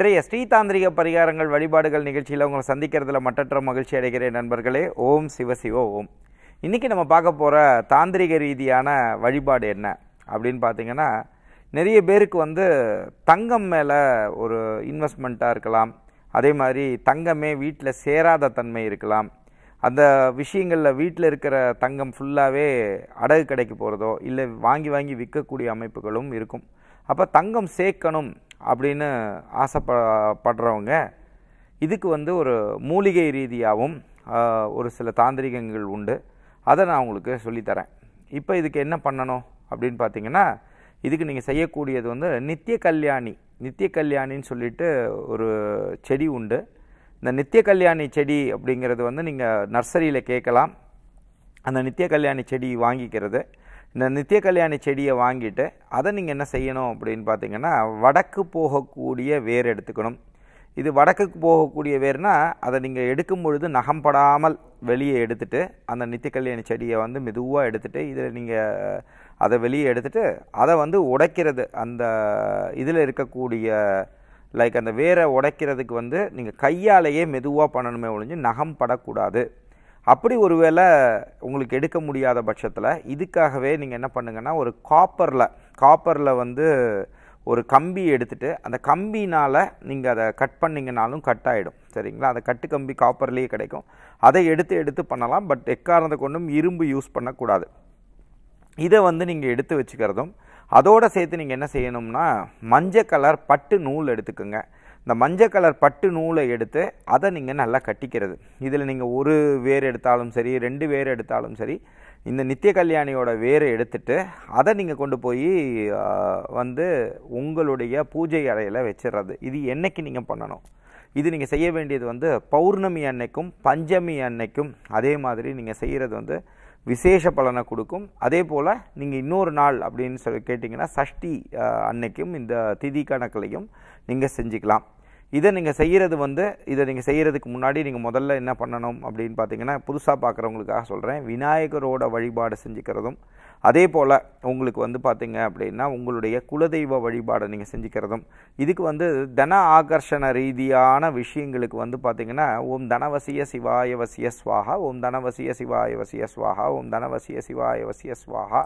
இன்றைய ஸ்ரீதாந்திரிக பரிகாரங்கள் வழிபாடுகள் நிகழ்ச்சியில் உங்களை சந்திக்கிறதுல மற்றற்ற மகிழ்ச்சி அடைகிறேன் நண்பர்களே ஓம் சிவசிவோ ஓம் இன்றைக்கி நம்ம பார்க்க போகிற தாந்திரிக ரீதியான வழிபாடு என்ன அப்படின்னு பார்த்தீங்கன்னா நிறைய பேருக்கு வந்து தங்கம் மேலே ஒரு இன்வெஸ்ட்மெண்ட்டாக இருக்கலாம் அதே மாதிரி தங்கமே வீட்டில் சேராத தன்மை இருக்கலாம் அந்த விஷயங்களில் வீட்டில் இருக்கிற தங்கம் ஃபுல்லாகவே அடகு கிடைக்க போகிறதோ இல்லை வாங்கி வாங்கி விற்கக்கூடிய அமைப்புகளும் இருக்கும் அப்போ தங்கம் சேர்க்கணும் அப்படின்னு ஆசைப்படுறவங்க இதுக்கு வந்து ஒரு மூலிகை ரீதியாகவும் ஒரு சில தாந்திரிகங்கள் உண்டு அதை நான் உங்களுக்கு சொல்லித்தரேன் இப்போ இதுக்கு என்ன பண்ணணும் அப்படின்னு பார்த்தீங்கன்னா இதுக்கு நீங்கள் செய்யக்கூடியது வந்து நித்திய கல்யாணி நித்திய கல்யாணின்னு சொல்லிட்டு ஒரு செடி உண்டு இந்த நித்திய கல்யாணி செடி அப்படிங்கிறது வந்து நீங்கள் நர்சரியில் கேட்கலாம் அந்த நித்திய கல்யாணி செடி வாங்கிக்கிறது இந்த நித்திய கல்யாணி செடியை வாங்கிட்டு அதை நீங்கள் என்ன செய்யணும் அப்படின்னு பார்த்தீங்கன்னா வடக்கு போகக்கூடிய வேர் எடுத்துக்கணும் இது வடக்குக்கு போகக்கூடிய வேர்னால் அதை நீங்கள் எடுக்கும் பொழுது நகம்படாமல் வெளியே எடுத்துட்டு அந்த நித்திய கல்யாணி செடியை வந்து மெதுவாக எடுத்துட்டு இதில் நீங்கள் அதை வெளியே எடுத்துகிட்டு அதை வந்து உடைக்கிறது அந்த இதில் இருக்கக்கூடிய லைக் அந்த வேரை உடைக்கிறதுக்கு வந்து நீங்கள் கையாலேயே மெதுவாக பண்ணணுமே ஒழிஞ்சு நகம் படக்கூடாது அப்படி ஒருவேளை உங்களுக்கு எடுக்க முடியாத பட்சத்தில் இதுக்காகவே நீங்கள் என்ன பண்ணுங்கன்னா ஒரு காப்பரில் காப்பரில் வந்து ஒரு கம்பி எடுத்துட்டு அந்த கம்பினால் நீங்கள் அதை கட் பண்ணிங்கனாலும் கட் ஆகிடும் சரிங்களா அந்த கட்டு கம்பி காப்பர்லேயே கிடைக்கும் அதை எடுத்து எடுத்து பண்ணலாம் பட் எக்காரணத்தை கொண்டும் இரும்பு யூஸ் பண்ணக்கூடாது இதை வந்து நீங்கள் எடுத்து வச்சுக்கிறதும் அதோடு சேர்த்து நீங்கள் என்ன செய்யணும்னா மஞ்சள் கலர் பட்டு நூல் எடுத்துக்கோங்க இந்த மஞ்சள் கலர் பட்டு நூலை எடுத்து அதை நீங்கள் நல்லா கட்டிக்கிறது இதில் நீங்கள் ஒரு வேர் எடுத்தாலும் சரி ரெண்டு வேர் எடுத்தாலும் சரி இந்த நித்திய கல்யாணியோட வேரை எடுத்துட்டு அதை நீங்கள் கொண்டு போய் வந்து உங்களுடைய பூஜை அறையில் வச்சிடுறது இது என்றைக்கு நீங்கள் பண்ணணும் இது நீங்கள் செய்ய வேண்டியது வந்து பௌர்ணமி அன்னைக்கும் பஞ்சமி அன்னைக்கும் அதே மாதிரி நீங்கள் செய்கிறது வந்து விசேஷ பலனை கொடுக்கும் அதே போல் நீங்கள் இன்னொரு நாள் அப்படின்னு சொல்லி கேட்டிங்கன்னா சஷ்டி அன்னைக்கும் இந்த திதி கணக்கிலையும் நீங்கள் செஞ்சுக்கலாம் இதை நீங்கள் செய்கிறது வந்து இதை நீங்கள் செய்கிறதுக்கு முன்னாடி நீங்கள் முதல்ல என்ன பண்ணணும் அப்படின்னு பார்த்தீங்கன்னா புதுசாக பார்க்குறவங்களுக்காக சொல்கிறேன் விநாயகரோட வழிபாடு செஞ்சுக்கிறதும் அதே போல் உங்களுக்கு வந்து பார்த்திங்க அப்படின்னா உங்களுடைய குலதெய்வ வழிபாடை நீங்கள் செஞ்சுக்கிறதும் இதுக்கு வந்து தன ஆகர்ஷண ரீதியான விஷயங்களுக்கு வந்து பார்த்திங்கன்னா ஓம் தனவசிய சிவாய வசிய ஸ்வாகா ஓம் தனவசிய சிவாய வசிய ஸ்வாகா ஓம் தனவசிய சிவாய வசிய ஸ்வாகா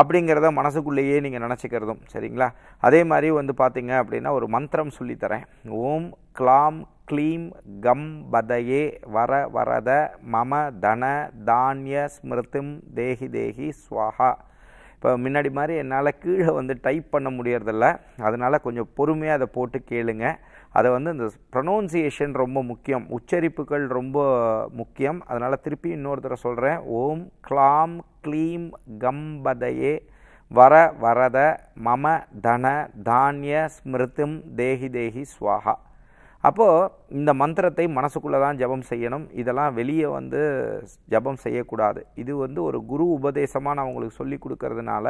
அப்படிங்கிறத மனசுக்குள்ளேயே நீங்கள் நினச்சிக்கிறதும் சரிங்களா அதே மாதிரி வந்து பார்த்திங்க அப்படின்னா ஒரு மந்திரம் சொல்லித்தரேன் ஓம் கிளாம் க்ளீம் கம் பதையே வர வரத மம தன தானிய ஸ்மிருத்தும் தேகி தேகி ஸ்வாஹா இப்போ முன்னாடி மாதிரி என்னால் கீழே வந்து டைப் பண்ண முடியறதில்ல அதனால் கொஞ்சம் பொறுமையாக அதை போட்டு கேளுங்கள் அதை வந்து இந்த ப்ரொனவுன்சியேஷன் ரொம்ப முக்கியம் உச்சரிப்புகள் ரொம்ப முக்கியம் அதனால் திருப்பி இன்னொரு தடவை சொல்கிறேன் ஓம் க்ளாம் க்ளீம் கம்பதையே வர வரத மம தன தானிய ஸ்மிருதிம் தேகி தேகி ஸ்வாகா அப்போது இந்த மந்திரத்தை மனசுக்குள்ளே தான் ஜபம் செய்யணும் இதெல்லாம் வெளியே வந்து ஜபம் செய்யக்கூடாது இது வந்து ஒரு குரு உபதேசமாக நான் உங்களுக்கு சொல்லி கொடுக்கறதுனால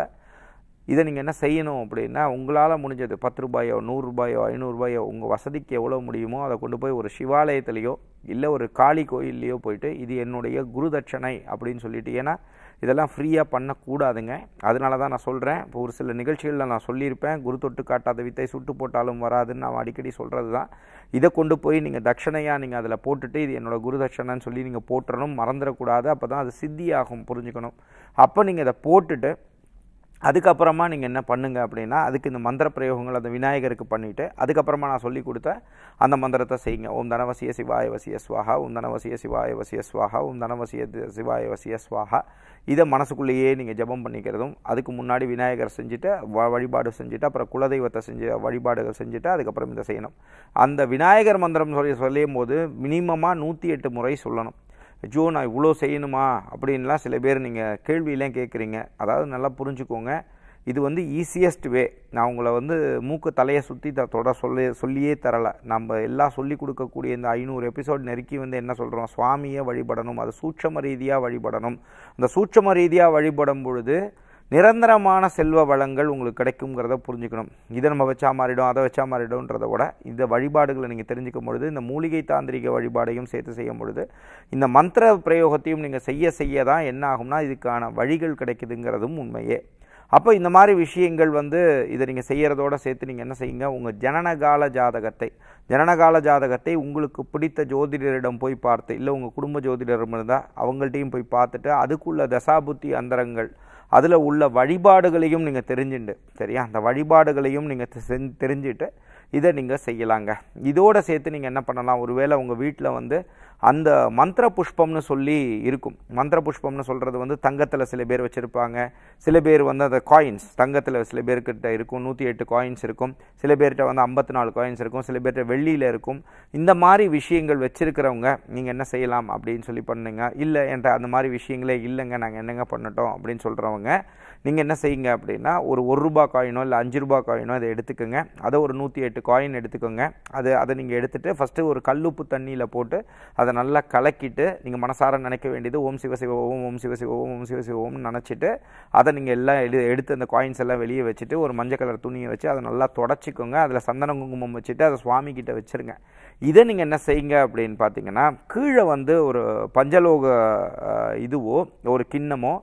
இதை நீங்கள் என்ன செய்யணும் அப்படின்னா உங்களால் முடிஞ்சது பத்து ரூபாயோ நூறுரூபாயோ ஐநூறுரூபாயோ உங்கள் வசதிக்கு எவ்வளோ முடியுமோ அதை கொண்டு போய் ஒரு சிவாலயத்துலேயோ இல்லை ஒரு காளி கோயில்லையோ போயிட்டு இது என்னுடைய குருதட்சணை அப்படின்னு சொல்லிட்டு ஏன்னா இதெல்லாம் ஃப்ரீயாக பண்ணக்கூடாதுங்க அதனால தான் நான் சொல்கிறேன் இப்போ ஒரு சில நிகழ்ச்சிகளில் நான் சொல்லியிருப்பேன் குரு தொட்டு காட்டாத வித்தை சுட்டு போட்டாலும் வராதுன்னு நான் அடிக்கடி சொல்கிறது தான் இதை கொண்டு போய் நீங்கள் தட்சணையாக நீங்கள் அதில் போட்டுட்டு இது என்னோடய குரு தட்சணைன்னு சொல்லி நீங்கள் போட்டுறணும் மறந்துடக்கூடாது அப்போ தான் அது சித்தியாகும் புரிஞ்சுக்கணும் அப்போ நீங்கள் இதை போட்டுட்டு அதுக்கப்புறமா நீங்கள் என்ன பண்ணுங்கள் அப்படின்னா அதுக்கு இந்த மந்திர பிரயோகங்கள் அந்த விநாயகருக்கு பண்ணிவிட்டு அதுக்கப்புறமா நான் சொல்லி கொடுத்த அந்த மந்திரத்தை செய்யுங்க ஓம் தனவசிய சிவாய வசிய ஸ்வாகா ஓம் தனவசிய சிவாய வசிய ஸ்வாகா ஓம் தனவசிய சிவாய வசிய ஸ்வாகா இதை மனசுக்குள்ளேயே நீங்கள் ஜபம் பண்ணிக்கிறதும் அதுக்கு முன்னாடி விநாயகர் செஞ்சுட்டு வழிபாடு செஞ்சுட்டு அப்புறம் குலதெய்வத்தை செஞ்சு வழிபாடுகள் செஞ்சுட்டு அதுக்கப்புறம் இதை செய்யணும் அந்த விநாயகர் மந்திரம் சொல்லி சொல்லும் போது மினிமமாக நூற்றி எட்டு முறை சொல்லணும் ஜோ நான் இவ்வளோ செய்யணுமா அப்படின்லாம் சில பேர் நீங்கள் கேள்வியெலாம் கேட்குறீங்க அதாவது நல்லா புரிஞ்சுக்கோங்க இது வந்து ஈஸியஸ்ட் வே நான் உங்களை வந்து மூக்கு தலையை சுற்றி த தொட சொல்லி சொல்லியே தரலை நம்ம எல்லாம் சொல்லி கொடுக்கக்கூடிய இந்த ஐநூறு எபிசோட் நெருக்கி வந்து என்ன சொல்கிறோம் சுவாமியை வழிபடணும் அது சூட்சம ரீதியாக வழிபடணும் அந்த சூட்சம ரீதியாக வழிபடும் பொழுது நிரந்தரமான செல்வ வளங்கள் உங்களுக்கு கிடைக்குங்கிறத புரிஞ்சுக்கணும் இதை நம்ம வச்சா மாறிடும் அதை வச்சா மாறிடும்ன்றத விட இந்த வழிபாடுகளை நீங்கள் தெரிஞ்சுக்கும் பொழுது இந்த மூலிகை தாந்திரிக வழிபாடையும் சேர்த்து செய்யும் பொழுது இந்த மந்திர பிரயோகத்தையும் நீங்கள் செய்ய செய்ய தான் என்ன ஆகும்னா இதுக்கான வழிகள் கிடைக்குதுங்கிறதும் உண்மையே அப்போ இந்த மாதிரி விஷயங்கள் வந்து இதை நீங்கள் செய்கிறதோடு சேர்த்து நீங்கள் என்ன செய்யுங்க உங்கள் ஜனனகால ஜாதகத்தை ஜனனகால ஜாதகத்தை உங்களுக்கு பிடித்த ஜோதிடரிடம் போய் பார்த்து இல்லை உங்கள் குடும்ப ஜோதிடரும் இருந்தால் அவங்கள்ட்டையும் போய் பார்த்துட்டு அதுக்குள்ள தசாபுத்தி அந்தரங்கள் அதில் உள்ள வழிபாடுகளையும் நீங்கள் தெரிஞ்சுண்டு சரியா அந்த வழிபாடுகளையும் நீங்கள் செஞ்சு தெரிஞ்சுட்டு இதை நீங்கள் செய்யலாங்க இதோடு சேர்த்து நீங்கள் என்ன பண்ணலாம் ஒருவேளை உங்கள் வீட்டில் வந்து அந்த மந்திர புஷ்பம்னு சொல்லி இருக்கும் மந்திர புஷ்பம்னு சொல்கிறது வந்து தங்கத்தில் சில பேர் வச்சுருப்பாங்க சில பேர் வந்து அந்த காயின்ஸ் தங்கத்தில் சில பேர்கிட்ட இருக்கும் நூற்றி எட்டு காயின்ஸ் இருக்கும் சில பேர்கிட்ட வந்து ஐம்பத்தி நாலு காயின்ஸ் இருக்கும் சில பேர்கிட்ட வெள்ளியில் இருக்கும் இந்த மாதிரி விஷயங்கள் வச்சுருக்கிறவங்க நீங்கள் என்ன செய்யலாம் அப்படின்னு சொல்லி பண்ணுங்க இல்லை என்கிட்ட அந்த மாதிரி விஷயங்களே இல்லைங்க நாங்கள் என்னங்க பண்ணட்டோம் அப்படின்னு சொல்கிறவங்க நீங்கள் என்ன செய்யுங்க அப்படின்னா ஒரு ஒரு ரூபா காயினோ இல்லை அஞ்சு ரூபா காயினோ அதை எடுத்துக்கோங்க அதை ஒரு நூற்றி எட்டு காயின் எடுத்துக்கோங்க அது அதை நீங்கள் எடுத்துகிட்டு ஃபஸ்ட்டு ஒரு கல்லுப்பு தண்ணியில் போட்டு அதை அதை நல்லா கலக்கிட்டு நீங்கள் மனசார நினைக்க வேண்டியது ஓம் சிவ சிவ ஓம் ஓம் சிவ சிவ ஓம் ஓம் சிவ நினச்சிட்டு அதை நீங்கள் எல்லாம் எடு எடுத்து அந்த காயின்ஸ் எல்லாம் வெளியே வச்சுட்டு ஒரு மஞ்சள் கலர் துணியை வச்சு அதை நல்லா தொடச்சிக்கோங்க அதில் சந்தன குங்குமம் வச்சுட்டு அதை கிட்ட வச்சுருங்க இதை நீங்கள் என்ன செய்யுங்க அப்படின்னு பார்த்தீங்கன்னா கீழே வந்து ஒரு பஞ்சலோக இதுவோ ஒரு கிண்ணமோ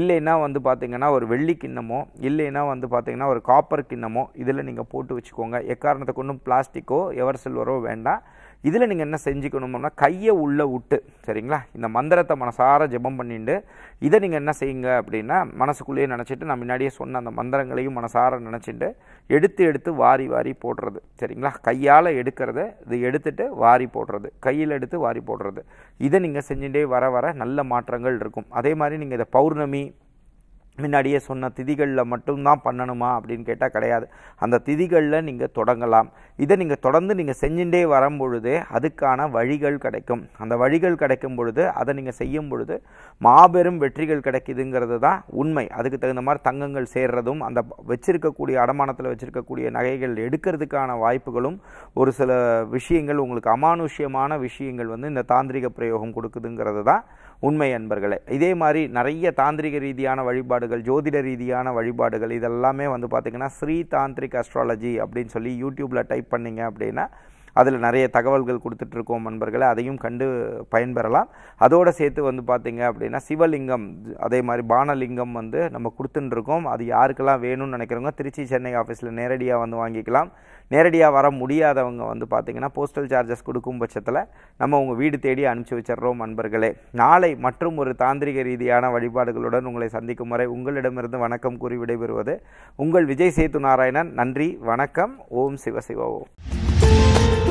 இல்லைன்னா வந்து பார்த்திங்கன்னா ஒரு வெள்ளி கிண்ணமோ இல்லைன்னா வந்து பார்த்திங்கன்னா ஒரு காப்பர் கிண்ணமோ இதில் நீங்கள் போட்டு வச்சுக்கோங்க எக்காரணத்தை கொண்டும் பிளாஸ்டிக்கோ எவர் சில்வரோ வேண்டாம் இதில் நீங்கள் என்ன செஞ்சுக்கணும்னா கையை உள்ளே விட்டு சரிங்களா இந்த மந்திரத்தை மனசார ஜபம் பண்ணிட்டு இதை நீங்கள் என்ன செய்யுங்க அப்படின்னா மனசுக்குள்ளேயே நினச்சிட்டு நான் முன்னாடியே சொன்ன அந்த மந்திரங்களையும் மனசார நினச்சிட்டு எடுத்து எடுத்து வாரி வாரி போடுறது சரிங்களா கையால் எடுக்கிறது இதை எடுத்துட்டு வாரி போடுறது கையில் எடுத்து வாரி போடுறது இதை நீங்கள் செஞ்சுட்டே வர வர நல்ல மாற்றங்கள் இருக்கும் அதே மாதிரி நீங்கள் இதை பௌர்ணமி முன்னாடியே சொன்ன திதிகளில் மட்டும்தான் பண்ணணுமா அப்படின்னு கேட்டால் கிடையாது அந்த திதிகளில் நீங்கள் தொடங்கலாம் இதை நீங்கள் தொடர்ந்து நீங்கள் செஞ்சுட்டே வரும் பொழுதே அதுக்கான வழிகள் கிடைக்கும் அந்த வழிகள் கிடைக்கும் பொழுது அதை நீங்கள் செய்யும் பொழுது மாபெரும் வெற்றிகள் கிடைக்குதுங்கிறது தான் உண்மை அதுக்கு தகுந்த மாதிரி தங்கங்கள் சேர்றதும் அந்த வச்சிருக்கக்கூடிய அடமானத்தில் வச்சிருக்கக்கூடிய நகைகள் எடுக்கிறதுக்கான வாய்ப்புகளும் ஒரு சில விஷயங்கள் உங்களுக்கு அமானுஷ்யமான விஷயங்கள் வந்து இந்த தாந்திரிக பிரயோகம் கொடுக்குதுங்கிறது தான் உண்மை அன்பர்களே இதே மாதிரி நிறைய தாந்திரிக ரீதியான வழிபாடுகள் ஜோதிட ரீதியான வழிபாடுகள் இதெல்லாமே வந்து பார்த்திங்கன்னா ஸ்ரீ தாந்திரிக் அஸ்ட்ராலஜி அப்படின்னு சொல்லி யூடியூப்பில் டைப் பண்ணிங்க அப்படின்னா அதில் நிறைய தகவல்கள் கொடுத்துட்ருக்கோம் நண்பர்களை அதையும் கண்டு பயன்பெறலாம் அதோடு சேர்த்து வந்து பார்த்திங்க அப்படின்னா சிவலிங்கம் அதே மாதிரி பானலிங்கம் வந்து நம்ம கொடுத்துட்டுருக்கோம் அது யாருக்கெல்லாம் வேணும்னு நினைக்கிறவங்க திருச்சி சென்னை ஆஃபீஸில் நேரடியாக வந்து வாங்கிக்கலாம் நேரடியாக வர முடியாதவங்க வந்து பார்த்திங்கன்னா போஸ்டல் சார்ஜஸ் கொடுக்கும் பட்சத்தில் நம்ம உங்கள் வீடு தேடி அனுப்பிச்சி வச்சிடுறோம் அன்பர்களே நாளை மற்றும் ஒரு தாந்திரிக ரீதியான வழிபாடுகளுடன் உங்களை சந்திக்கும் வரை உங்களிடமிருந்து வணக்கம் கூறி விடைபெறுவது உங்கள் விஜய் சேத்து நாராயணன் நன்றி வணக்கம் ஓம் சிவசிவ ஓம்